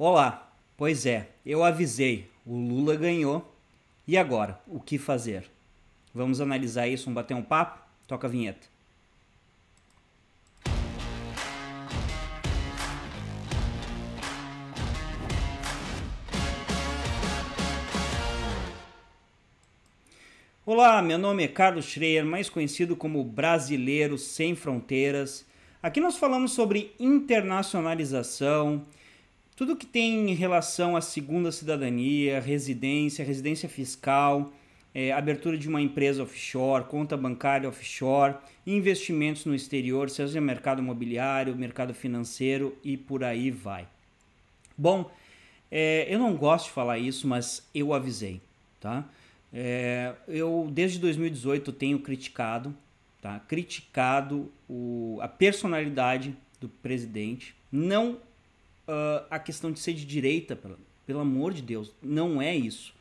Olá, pois é, eu avisei, o Lula ganhou. E agora, o que fazer? Vamos analisar isso, vamos bater um papo? Toca a vinheta. Olá, meu nome é Carlos Schreier, mais conhecido como Brasileiro Sem Fronteiras. Aqui nós falamos sobre internacionalização, tudo que tem em relação à segunda cidadania, residência, residência fiscal, é, abertura de uma empresa offshore, conta bancária offshore, investimentos no exterior, seja mercado imobiliário, mercado financeiro e por aí vai. Bom, é, eu não gosto de falar isso, mas eu avisei, tá? É, eu desde 2018 tenho criticado, tá? Criticado o, a personalidade do presidente, não uh, a questão de ser de direita, pelo, pelo amor de Deus, não é isso.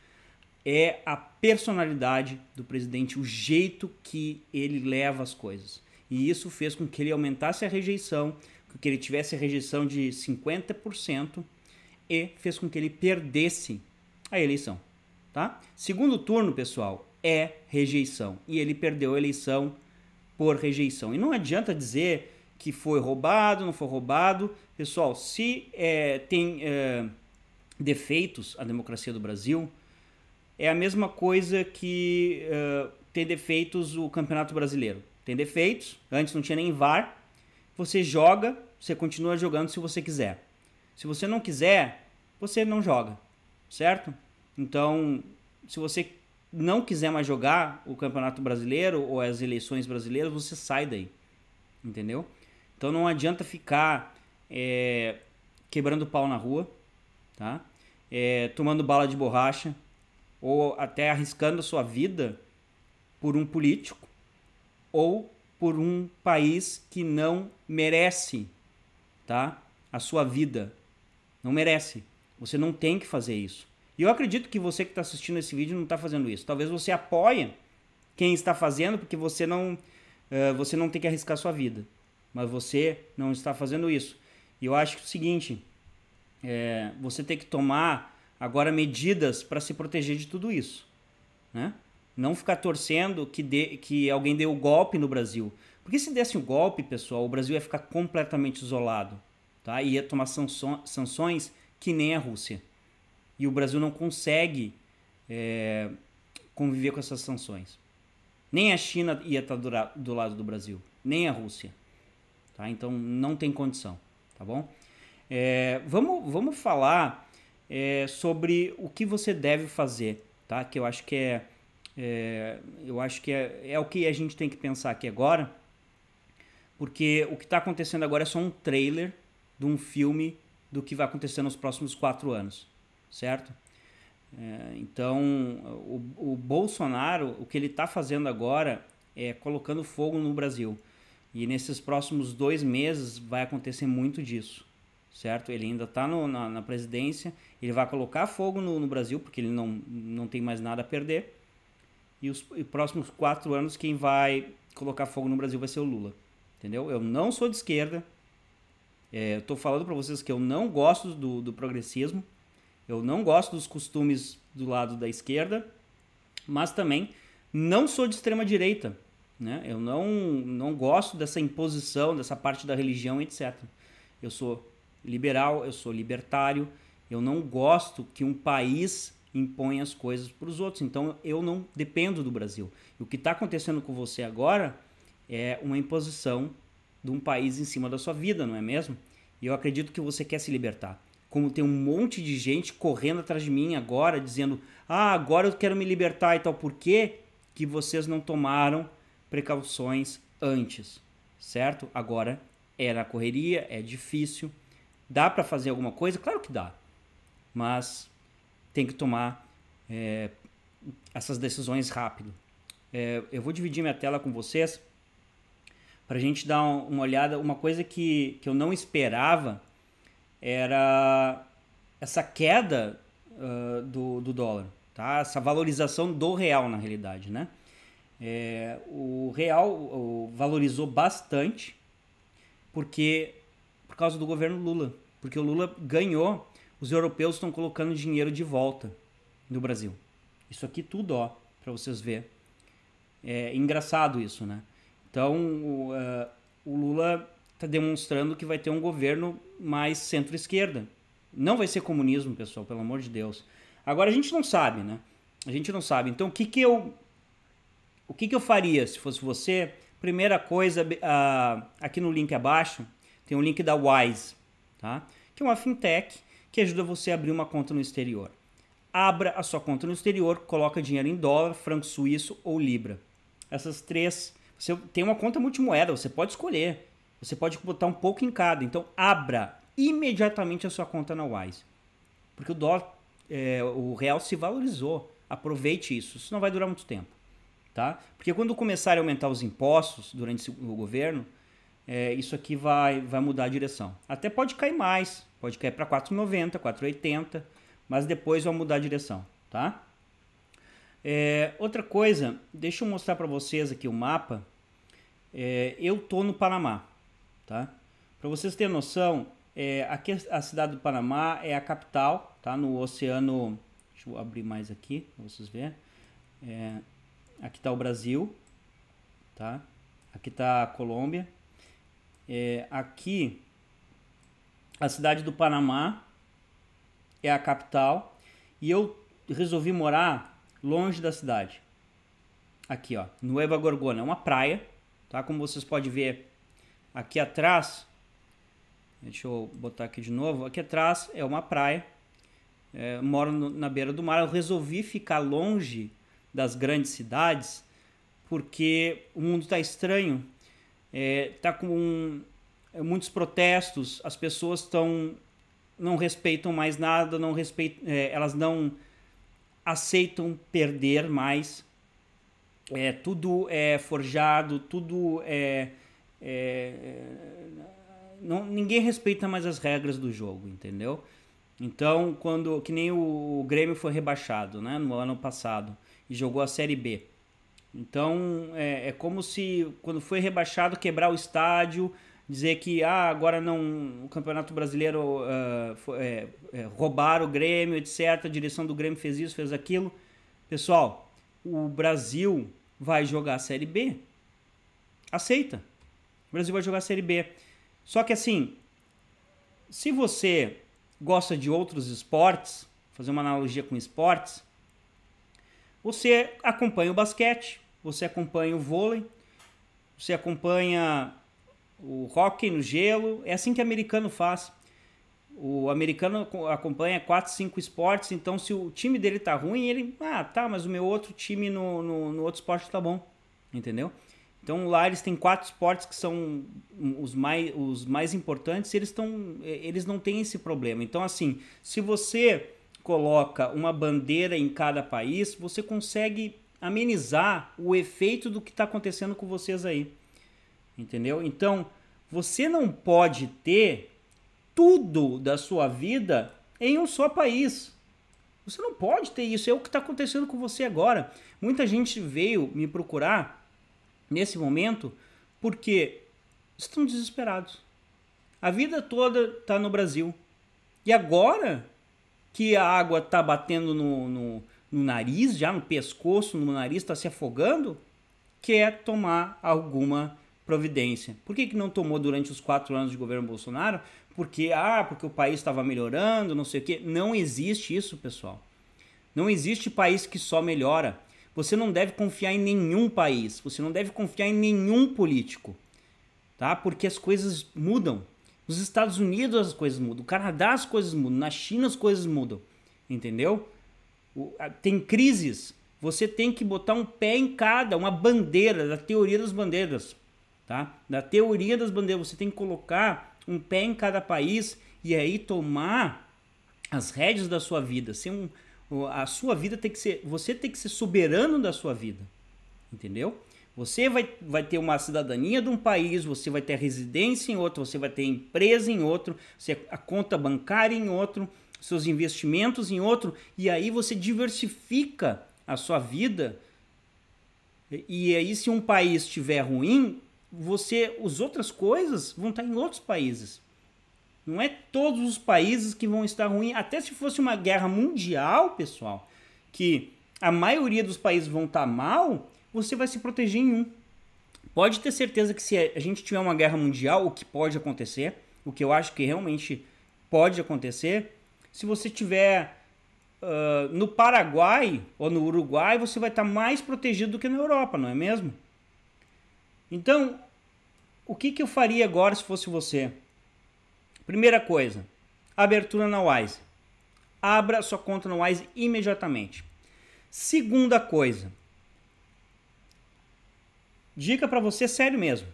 É a personalidade do presidente, o jeito que ele leva as coisas. E isso fez com que ele aumentasse a rejeição, que ele tivesse a rejeição de 50% e fez com que ele perdesse a eleição, tá? Segundo turno, pessoal, é rejeição e ele perdeu a eleição por rejeição. E não adianta dizer que foi roubado, não foi roubado. Pessoal, se é, tem é, defeitos a democracia do Brasil, é a mesma coisa que é, tem defeitos o Campeonato Brasileiro. Tem defeitos, antes não tinha nem VAR. Você joga, você continua jogando se você quiser. Se você não quiser, você não joga, certo? Então, se você não quiser mais jogar o Campeonato Brasileiro ou as eleições brasileiras, você sai daí, entendeu? Então não adianta ficar é, quebrando pau na rua, tá? É, tomando bala de borracha ou até arriscando a sua vida por um político ou por um país que não merece, tá? A sua vida não merece. Você não tem que fazer isso. E eu acredito que você que está assistindo esse vídeo não está fazendo isso. Talvez você apoie quem está fazendo porque você não uh, você não tem que arriscar sua vida mas você não está fazendo isso. E eu acho que é o seguinte, é, você tem que tomar agora medidas para se proteger de tudo isso, né? Não ficar torcendo que, dê, que alguém dê o um golpe no Brasil. Porque se desse o um golpe, pessoal, o Brasil ia ficar completamente isolado, tá? Ia tomar sanções que nem a Rússia. E o Brasil não consegue é, conviver com essas sanções. Nem a China ia estar tá do, do lado do Brasil, nem a Rússia tá? Então não tem condição, tá bom? É, vamos, vamos falar é, sobre o que você deve fazer, tá? Que eu acho que é, é eu acho que é, é o que a gente tem que pensar aqui agora, porque o que está acontecendo agora é só um trailer de um filme do que vai acontecer nos próximos quatro anos, certo? É, então, o, o, Bolsonaro, o que ele está fazendo agora é colocando fogo no Brasil. E nesses próximos dois meses vai acontecer muito disso, certo? Ele ainda está na, na, presidência, ele vai colocar fogo no, no, Brasil, porque ele não, não tem mais nada a perder. E os e próximos quatro anos, quem vai colocar fogo no Brasil vai ser o Lula, entendeu? Eu não sou de esquerda, é, eu estou falando para vocês que eu não gosto do, do progressismo, eu não gosto dos costumes do lado da esquerda, mas também não sou de extrema direita. Né? Eu não, não gosto dessa imposição, dessa parte da religião, etc. Eu sou liberal, eu sou libertário, eu não gosto que um país impõe as coisas para os outros. Então eu não dependo do Brasil. E o que está acontecendo com você agora é uma imposição de um país em cima da sua vida, não é mesmo? E eu acredito que você quer se libertar. Como tem um monte de gente correndo atrás de mim agora, dizendo: Ah, agora eu quero me libertar e tal. Por quê que vocês não tomaram precauções antes, certo? Agora é na correria, é difícil. Dá para fazer alguma coisa? Claro que dá. Mas tem que tomar é, essas decisões rápido. É, eu vou dividir minha tela com vocês para a gente dar um, uma olhada. Uma coisa que, que eu não esperava era essa queda uh, do, do dólar, tá? essa valorização do real na realidade. Né? É, o real o, valorizou bastante porque por causa do governo Lula, porque o Lula ganhou, os europeus estão colocando dinheiro de volta no Brasil. Isso aqui tudo, ó, para vocês ver. É engraçado isso, né? Então o, uh, o Lula está demonstrando que vai ter um governo mais centro-esquerda. Não vai ser comunismo, pessoal, pelo amor de Deus. Agora a gente não sabe, né? A gente não sabe. Então o que que eu o que, que eu faria se fosse você? Primeira coisa, uh, aqui no link abaixo tem um link da Wise, tá? que é uma fintech que ajuda você a abrir uma conta no exterior. Abra a sua conta no exterior, coloca dinheiro em dólar, franco suíço ou libra. Essas três. Você tem uma conta multimoeda, você pode escolher. Você pode botar um pouco em cada. Então, abra imediatamente a sua conta na Wise. Porque o dólar, é, o real se valorizou. Aproveite isso. Isso não vai durar muito tempo. Tá? Porque quando começar a aumentar os impostos durante o governo, é, isso aqui vai, vai mudar a direção. Até pode cair mais, pode cair para 4,90, 4,80, mas depois vai mudar a direção, tá? É, outra coisa, deixa eu mostrar para vocês aqui o mapa. É, eu tô no Panamá, tá? Para vocês terem noção, é, aqui a cidade do Panamá é a capital, tá? No oceano, deixa eu abrir mais aqui para vocês verem. É, Aqui está o Brasil, tá? Aqui está a Colômbia. É, aqui, a cidade do Panamá é a capital. E eu resolvi morar longe da cidade. Aqui, ó, Nueva Gorgona. É uma praia, tá? Como vocês podem ver aqui atrás. Deixa eu botar aqui de novo. Aqui atrás é uma praia. É, moro no, na beira do mar. Eu resolvi ficar longe das grandes cidades, porque o mundo está estranho, está é, tá com é, muitos protestos, as pessoas estão não respeitam mais nada, não respeitam, é, elas não aceitam perder mais. É, tudo é forjado, tudo é, é, é não, ninguém respeita mais as regras do jogo, entendeu? Então, quando que nem o, o Grêmio foi rebaixado, né, no ano passado e jogou a Série B. Então é, é como se quando foi rebaixado quebrar o estádio, dizer que ah, agora não o Campeonato Brasileiro uh, foi, é, é, roubaram o Grêmio, etc. A direção do Grêmio fez isso, fez aquilo. Pessoal, o Brasil vai jogar a Série B. Aceita. O Brasil vai jogar a Série B. Só que assim, se você gosta de outros esportes, fazer uma analogia com esportes, você acompanha o basquete, você acompanha o vôlei, você acompanha o hockey no gelo. É assim que o americano faz. O americano acompanha 4, 5 esportes, então se o time dele tá ruim, ele. Ah, tá, mas o meu outro time no, no, no outro esporte tá bom. Entendeu? Então lá eles têm quatro esportes que são os mais, os mais importantes, eles, tão, eles não têm esse problema. Então, assim, se você coloca uma bandeira em cada país, você consegue amenizar o efeito do que está acontecendo com vocês aí. Entendeu? Então, você não pode ter tudo da sua vida em um só país. Você não pode ter isso. É o que está acontecendo com você agora. Muita gente veio me procurar nesse momento porque estão desesperados. A vida toda está no Brasil. E agora que a água está batendo no, no, no, nariz, já no pescoço, no nariz, está se afogando, quer tomar alguma providência. Por que, que não tomou durante os quatro anos de governo Bolsonaro? Porque, ah, porque o país estava melhorando, não sei o quê. Não existe isso, pessoal. Não existe país que só melhora. Você não deve confiar em nenhum país, você não deve confiar em nenhum político, tá? Porque as coisas mudam, nos Estados Unidos as coisas mudam, no Canadá as coisas mudam, na China as coisas mudam, entendeu? Tem crises, você tem que botar um pé em cada, uma bandeira, da teoria das bandeiras, tá? Da teoria das bandeiras, você tem que colocar um pé em cada país e aí tomar as rédeas da sua vida, um, a sua vida tem que ser, você tem que ser soberano da sua vida, entendeu? Você vai, vai ter uma cidadania de um país, você vai ter residência em outro, você vai ter empresa em outro, você, a conta bancária em outro, seus investimentos em outro, e aí você diversifica a sua vida. E aí, se um país estiver ruim, você, as outras coisas vão estar em outros países. Não é todos os países que vão estar ruins. até se fosse uma guerra mundial, pessoal, que a maioria dos países vão estar mal, você vai se proteger em um. Pode ter certeza que se a gente tiver uma guerra mundial, o que pode acontecer, o que eu acho que realmente pode acontecer, se você tiver uh, no Paraguai ou no Uruguai, você vai estar tá mais protegido do que na Europa, não é mesmo? Então, o que, que eu faria agora se fosse você? Primeira coisa, abertura na Wise. Abra sua conta na Wise imediatamente. Segunda coisa, dica para você sério mesmo.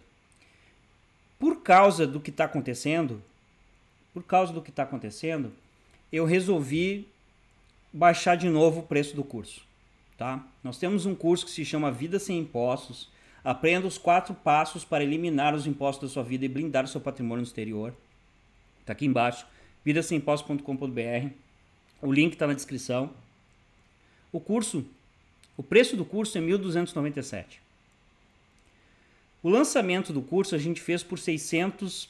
Por causa do que está acontecendo, por causa do que está acontecendo, eu resolvi baixar de novo o preço do curso, tá? Nós temos um curso que se chama Vida sem Impostos. Aprenda os quatro passos para eliminar os impostos da sua vida e blindar o seu patrimônio no exterior. Tá aqui embaixo, vidasemimpostos.com.br. O link está na descrição. O curso, o preço do curso é 1.297. O lançamento do curso a gente fez por 600,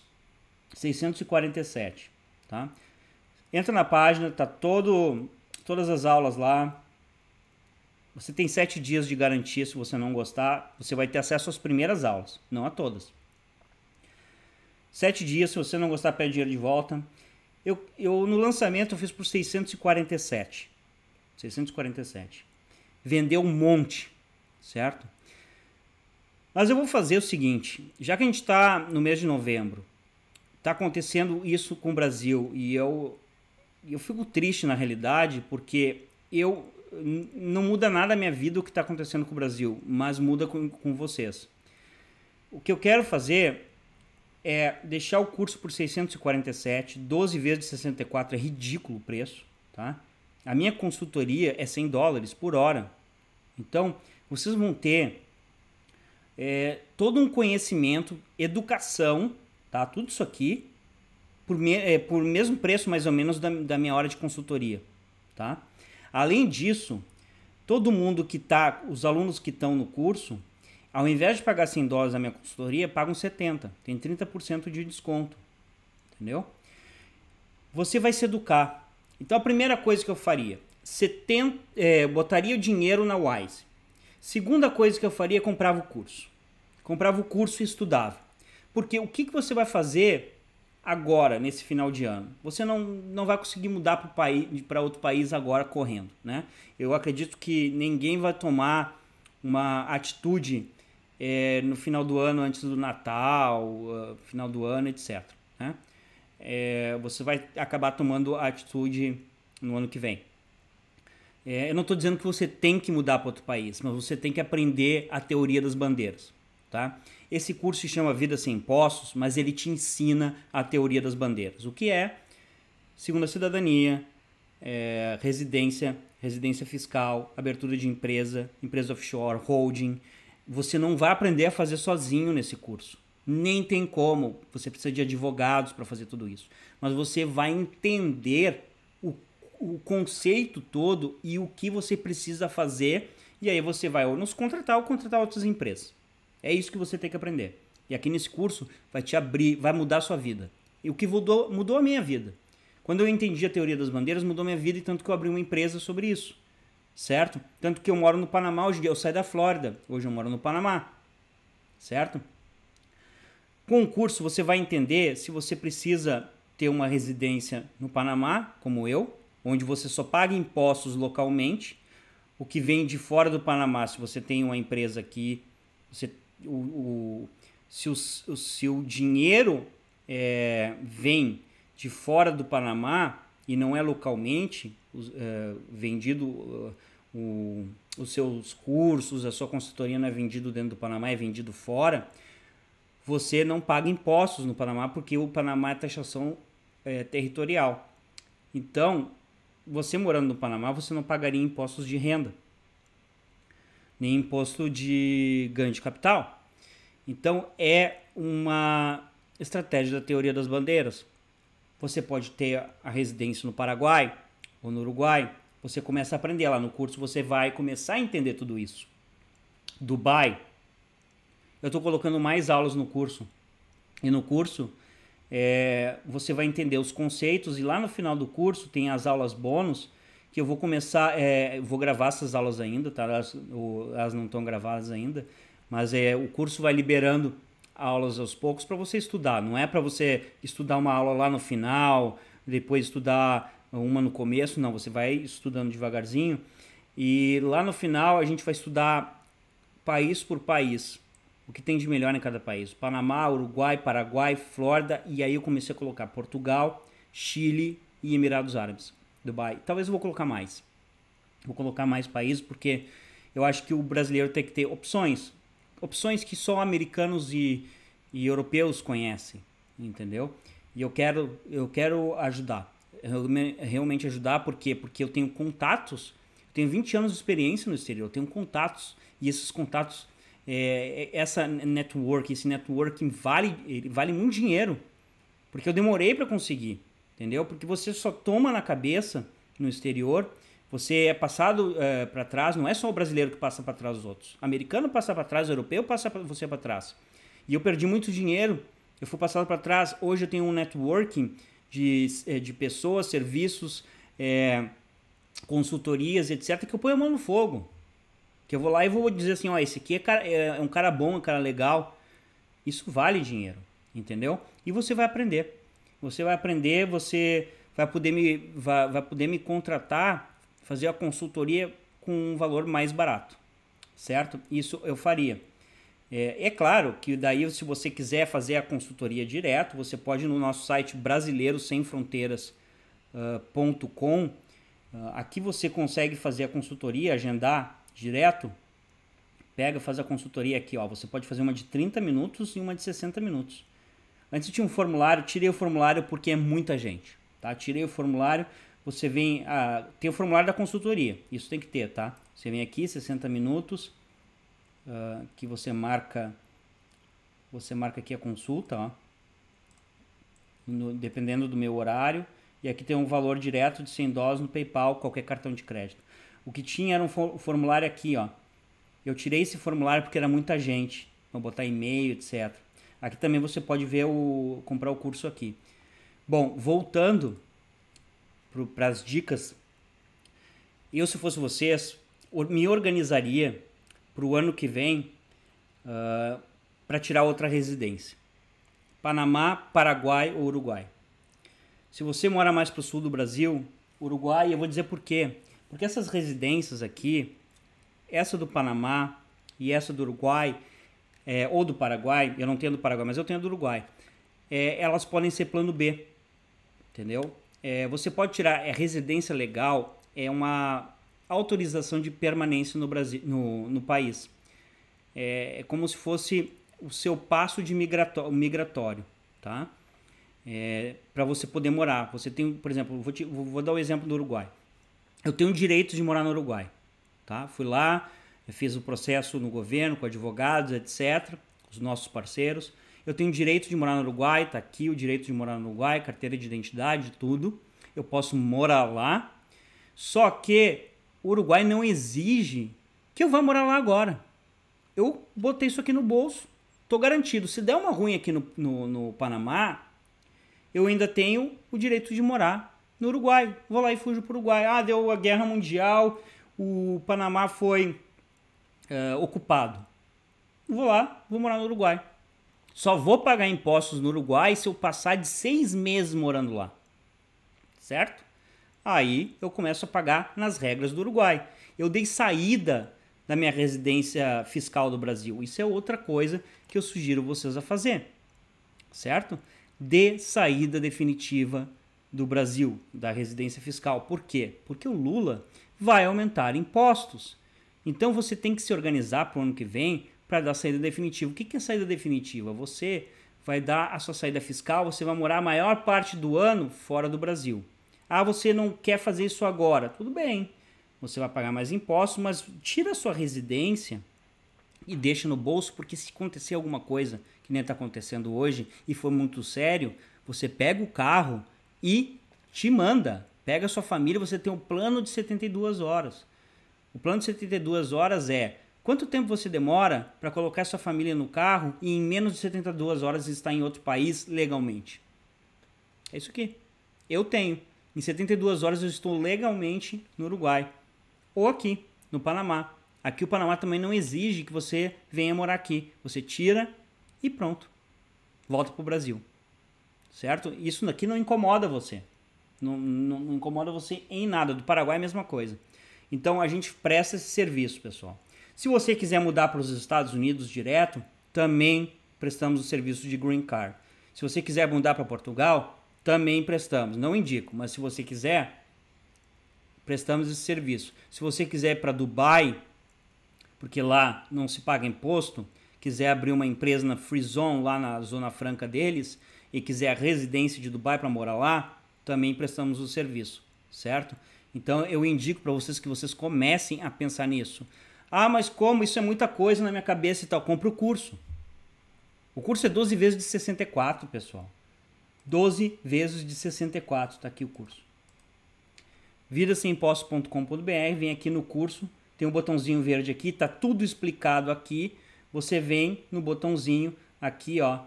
647, tá? Entra na página, tá todo, todas as aulas lá. Você tem sete dias de garantia se você não gostar. Você vai ter acesso às primeiras aulas, não a todas. Sete dias, se você não gostar, pede dinheiro de volta. Eu, eu no lançamento eu fiz por 647. 647. Vendeu um monte, certo? Mas eu vou fazer o seguinte: já que a gente está no mês de novembro, está acontecendo isso com o Brasil e eu, eu fico triste na realidade porque eu não muda nada a minha vida o que está acontecendo com o Brasil, mas muda com, com vocês. O que eu quero fazer é deixar o curso por 647, 12 vezes de 64 é ridículo o preço, tá? A minha consultoria é 100 dólares por hora. Então, vocês vão ter é, todo um conhecimento, educação, tá? Tudo isso aqui por, me, é, por mesmo preço mais ou menos da, da minha hora de consultoria, tá? Além disso, todo mundo que tá, os alunos que estão no curso, ao invés de pagar 100 dólares na minha consultoria, pagam 70, tem 30% de desconto, entendeu? Você vai se educar. Então a primeira coisa que eu faria, 70, é, botaria o dinheiro na Wise Segunda coisa que eu faria é comprava o curso. Comprava o curso e estudava. Porque o que, que você vai fazer agora, nesse final de ano? Você não, não vai conseguir mudar para outro país agora correndo. Né? Eu acredito que ninguém vai tomar uma atitude é, no final do ano, antes do Natal, uh, final do ano, etc. Né? É, você vai acabar tomando a atitude no ano que vem. É, eu não estou dizendo que você tem que mudar para outro país, mas você tem que aprender a teoria das bandeiras, tá? Esse curso se chama Vida Sem Impostos, mas ele te ensina a teoria das bandeiras. O que é segunda cidadania, é, residência, residência fiscal, abertura de empresa, empresa offshore, holding. Você não vai aprender a fazer sozinho nesse curso. Nem tem como. Você precisa de advogados para fazer tudo isso. Mas você vai entender o conceito todo e o que você precisa fazer. E aí você vai ou nos contratar ou contratar outras empresas. É isso que você tem que aprender. E aqui nesse curso vai te abrir, vai mudar a sua vida. E o que mudou, mudou a minha vida. Quando eu entendi a teoria das bandeiras, mudou minha vida e tanto que eu abri uma empresa sobre isso. Certo? Tanto que eu moro no Panamá, hoje eu saí da Flórida, hoje eu moro no Panamá. Certo? Com o curso você vai entender se você precisa ter uma residência no Panamá, como eu, onde você só paga impostos localmente. O que vem de fora do Panamá, se você tem uma empresa aqui, você, o, o, se, o, se dinheiro é, vem de fora do Panamá e não é localmente é, vendido, o, os seus cursos, a sua consultoria não é vendido dentro do Panamá, é vendido fora, você não paga impostos no Panamá porque o Panamá é taxação é, territorial. Então, você morando no Panamá, você não pagaria impostos de renda, nem imposto de ganho de capital. Então é uma estratégia da teoria das bandeiras. Você pode ter a residência no Paraguai ou no Uruguai. Você começa a aprender lá no curso, você vai começar a entender tudo isso. Dubai. Eu estou colocando mais aulas no curso. E no curso é, você vai entender os conceitos e lá no final do curso tem as aulas bônus que eu vou começar, é, vou gravar essas aulas ainda, tá? Elas, o, elas não estão gravadas ainda, mas é, o curso vai liberando aulas aos poucos para você estudar. Não é para você estudar uma aula lá no final, depois estudar uma no começo, não. Você vai estudando devagarzinho e lá no final a gente vai estudar país por país o que tem de melhor em cada país. Panamá, Uruguai, Paraguai, Flórida, e aí eu comecei a colocar Portugal, Chile e Emirados Árabes, Dubai. Talvez eu vou colocar mais. Vou colocar mais países porque eu acho que o brasileiro tem que ter opções. Opções que só americanos e, e europeus conhecem, entendeu? E eu quero, eu quero ajudar. realmente ajudar, por quê? Porque eu tenho contatos, eu tenho 20 anos de experiência no exterior, eu tenho contatos, e esses contatos é, é, essa network, esse networking vale, ele vale muito dinheiro. Porque eu demorei para conseguir, entendeu? Porque você só toma na cabeça no exterior, você é passado é, para trás, não é só o brasileiro que passa para trás os outros. O americano passa para trás, o europeu passa pra, você para trás. E eu perdi muito dinheiro, eu fui passado para trás. Hoje eu tenho um networking de, é, de pessoas, serviços, é, consultorias, etc., que eu ponho a mão no fogo. Que eu vou lá e vou dizer assim, ó, esse aqui é, cara, é, é um cara bom, é um cara legal. Isso vale dinheiro, entendeu? E você vai aprender. Você vai aprender, você vai poder me, vai, vai poder me contratar, fazer a consultoria com um valor mais barato, certo? Isso eu faria. É, é, claro que daí, se você quiser fazer a consultoria direto, você pode ir no nosso site brasileirosemfronteiras.com. Ah, uh, ah, uh, aqui você consegue fazer a consultoria, agendar direto, pega, faz a consultoria aqui, ó. Você pode fazer uma de 30 minutos e uma de 60 minutos. Antes tinha um formulário, tirei o formulário porque é muita gente, tá? Tirei o formulário, você vem, a, ah, tem o formulário da consultoria, isso tem que ter, tá? Você vem aqui, 60 minutos, uh, que você marca, você marca aqui a consulta, ó, no, dependendo do meu horário, e aqui tem um valor direto de 100 dólares no PayPal, qualquer cartão de crédito. O que tinha era um formulário aqui, ó. Eu tirei esse formulário porque era muita gente. Vou botar e-mail, etc. Aqui também você pode ver o comprar o curso aqui. Bom, voltando para as dicas, eu se fosse vocês me organizaria para o ano que vem uh, ah, para tirar outra residência. Panamá, Paraguai ou Uruguai. Se você mora mais para o sul do Brasil, Uruguai, eu vou dizer por quê. Porque essas residências aqui, essa do Panamá e essa do Uruguai, é, ou do Paraguai, eu não tenho do Paraguai, mas eu tenho do Uruguai, é, elas podem ser plano B, entendeu? É, você pode tirar é, residência legal, é uma autorização de permanência no, Brasil, no, no país. É, é como se fosse o seu passo de migratório, migratório tá? É, para você poder morar. Você tem, por exemplo, vou, te, vou dar o um exemplo do Uruguai eu tenho o direito de morar no Uruguai. Tá? Fui lá, fiz o processo no governo, com advogados, etc., os nossos parceiros. Eu tenho o direito de morar no Uruguai, está aqui o direito de morar no Uruguai, carteira de identidade, tudo. Eu posso morar lá. Só que o Uruguai não exige que eu vá morar lá agora. Eu botei isso aqui no bolso, Estou garantido. Se der uma ruim aqui no, no, no Panamá, eu ainda tenho o direito de morar no Uruguai. Vou lá e fujo para o Uruguai. Ah, deu a guerra mundial, o Panamá foi uh, ocupado. Vou lá, vou morar no Uruguai. Só vou pagar impostos no Uruguai se eu passar de seis meses morando lá. Certo? Aí eu começo a pagar nas regras do Uruguai. Eu dei saída da minha residência fiscal do Brasil. Isso é outra coisa que eu sugiro vocês a fazer. Certo? Dê saída definitiva do Brasil, da residência fiscal. Por quê? Porque o Lula vai aumentar impostos. Então você tem que se organizar para o ano que vem para dar saída definitiva. O que é saída definitiva? Você vai dar a sua saída fiscal, você vai morar a maior parte do ano fora do Brasil. Ah, você não quer fazer isso agora? Tudo bem, você vai pagar mais impostos, mas tira a sua residência e deixa no bolso, porque se acontecer alguma coisa que nem está acontecendo hoje e for muito sério, você pega o carro, e te manda. Pega a sua família, você tem um plano de 72 horas. O plano de 72 horas é quanto tempo você demora para colocar sua família no carro e em menos de 72 horas estar em outro país legalmente. É isso aqui. Eu tenho. Em 72 horas eu estou legalmente no Uruguai. Ou aqui, no Panamá. Aqui o Panamá também não exige que você venha morar aqui. Você tira e pronto. Volta para o Brasil certo? Isso aqui não incomoda você. Não, não, não incomoda você em nada. Do Paraguai é a mesma coisa. Então a gente presta esse serviço, pessoal. Se você quiser mudar para os Estados Unidos direto, também prestamos o serviço de Green Card. Se você quiser mudar para Portugal, também prestamos. Não indico, mas se você quiser, prestamos esse serviço. Se você quiser ir para Dubai, porque lá não se paga imposto, quiser abrir uma empresa na Free Zone, lá na Zona Franca deles, e quiser a residência de Dubai para morar lá, também prestamos o serviço, certo? Então eu indico para vocês que vocês comecem a pensar nisso. Ah, mas como? Isso é muita coisa na minha cabeça e tal. Compre o curso. O curso é 12 vezes de 64, pessoal. 12 vezes de 64, está aqui o curso. Vidasemimpostos.com.br, vem aqui no curso, tem um botãozinho verde aqui, tá tudo explicado aqui. Você vem no botãozinho aqui, ó,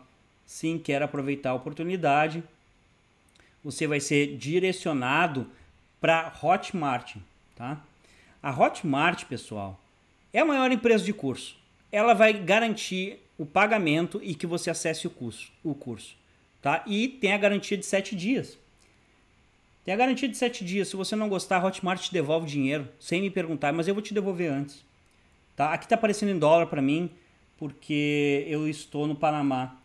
sim quer aproveitar a oportunidade, você vai ser direcionado para Hotmart, tá? A Hotmart, pessoal, é a maior empresa de curso. Ela vai garantir o pagamento e que você acesse o curso, o curso, tá? E tem a garantia de 7 dias. Tem a garantia de 7 dias. Se você não gostar, a Hotmart te devolve o dinheiro, sem me perguntar, mas eu vou te devolver antes. Tá? Aqui tá aparecendo em dólar para mim, porque eu estou no Panamá.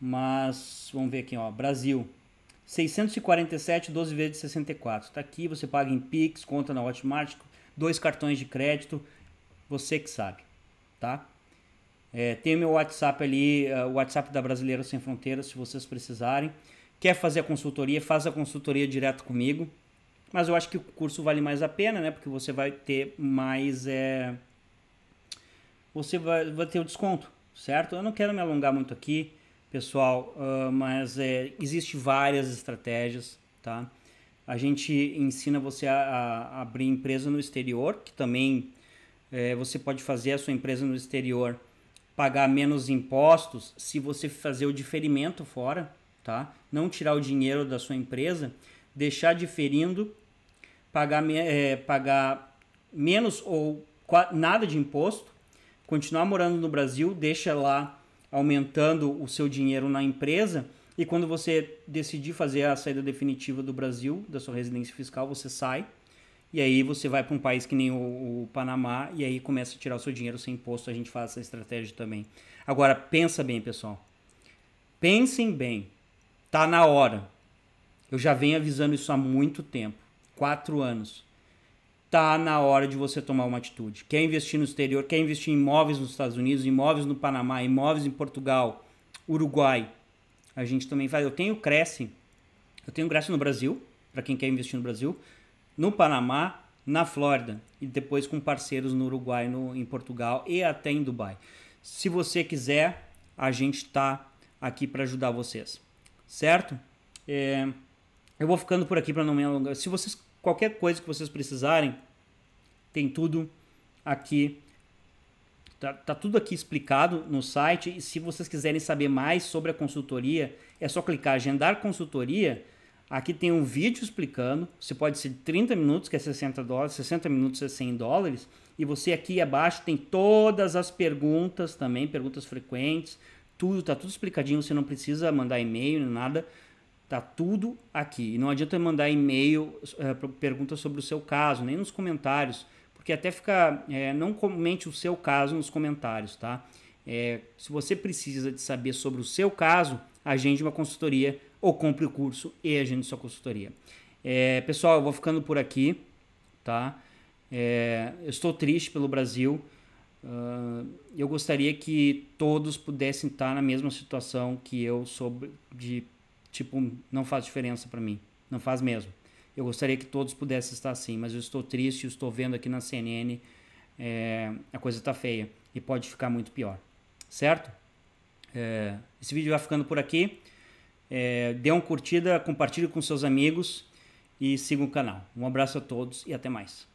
Mas vamos ver aqui, ó, Brasil. 647, 12 vezes 64. Está aqui, você paga em Pix, conta na Hotmart, dois cartões de crédito, você que sabe, tá? É, tem meu WhatsApp ali, é, o WhatsApp da Brasileira Sem Fronteiras, se vocês precisarem. Quer fazer a consultoria, faz a consultoria direto comigo. Mas eu acho que o curso vale mais a pena, né? Porque você vai ter mais. É... Você vai, vai ter o desconto, certo? Eu não quero me alongar muito aqui pessoal, uh, mas é, existe várias estratégias, tá? A gente ensina você a, a abrir empresa no exterior, que também é, você pode fazer a sua empresa no exterior pagar menos impostos se você fazer o diferimento fora, tá? Não tirar o dinheiro da sua empresa, deixar diferindo, pagar, é, pagar menos ou nada de imposto, continuar morando no Brasil, deixa lá aumentando o seu dinheiro na empresa. E quando você decidir fazer a saída definitiva do Brasil, da sua residência fiscal, você sai. E aí você vai para um país que nem o, o, Panamá e aí começa a tirar o seu dinheiro sem imposto. A gente faz essa estratégia também. Agora, pensa bem, pessoal. Pensem bem. Tá na hora. Eu já venho avisando isso há muito tempo. Quatro anos tá na hora de você tomar uma atitude. Quer investir no exterior, quer investir em imóveis nos Estados Unidos, imóveis no Panamá, imóveis em Portugal, Uruguai. A gente também faz. Eu tenho Cresce, eu tenho Cresce no Brasil, para quem quer investir no Brasil, no Panamá, na Flórida e depois com parceiros no Uruguai, no, em Portugal e até em Dubai. Se você quiser, a gente está aqui para ajudar vocês, certo? É, eu vou ficando por aqui para não me alongar. Se vocês Qualquer coisa que vocês precisarem, tem tudo aqui. Tá, tá, tudo aqui explicado no site. E se vocês quiserem saber mais sobre a consultoria, é só clicar agendar consultoria. Aqui tem um vídeo explicando. Você pode ser 30 minutos, que é 60 dólares, 60 minutos é 100 dólares. E você aqui abaixo tem todas as perguntas também, perguntas frequentes. Tudo, tá tudo explicadinho. Você não precisa mandar e-mail, nada. Tá tudo aqui. E não adianta mandar e-mail, é, pergunta sobre o seu caso, nem nos comentários, porque até fica. É, não comente o seu caso nos comentários, tá? É, se você precisa de saber sobre o seu caso, agende uma consultoria ou compre o curso e agende sua consultoria. É, pessoal, eu vou ficando por aqui, tá? É, eu estou triste pelo Brasil. Uh, eu gostaria que todos pudessem estar na mesma situação que eu sobre de tipo, não faz diferença para mim. Não faz mesmo. Eu gostaria que todos pudessem estar assim, mas eu estou triste, eu estou vendo aqui na CNN, é, eh, a coisa está feia e pode ficar muito pior, certo? É, esse vídeo vai ficando por aqui. É, dê uma curtida, compartilhe com seus amigos e siga o canal. Um abraço a todos e até mais.